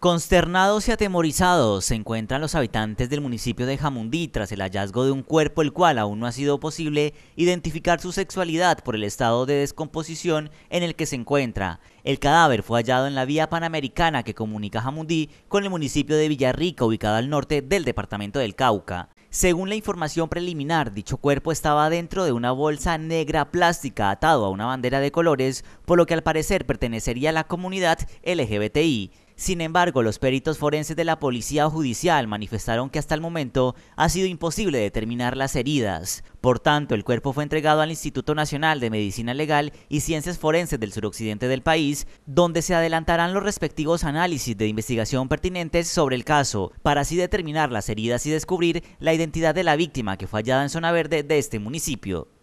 Consternados y atemorizados se encuentran los habitantes del municipio de Jamundí tras el hallazgo de un cuerpo el cual aún no ha sido posible identificar su sexualidad por el estado de descomposición en el que se encuentra. El cadáver fue hallado en la vía panamericana que comunica Jamundí con el municipio de Villarrica ubicado al norte del departamento del Cauca. Según la información preliminar, dicho cuerpo estaba dentro de una bolsa negra plástica atado a una bandera de colores, por lo que al parecer pertenecería a la comunidad LGBTI. Sin embargo, los peritos forenses de la policía judicial manifestaron que hasta el momento ha sido imposible determinar las heridas. Por tanto, el cuerpo fue entregado al Instituto Nacional de Medicina Legal y Ciencias Forenses del suroccidente del país, donde se adelantarán los respectivos análisis de investigación pertinentes sobre el caso, para así determinar las heridas y descubrir la identidad de la víctima que fue hallada en zona verde de este municipio.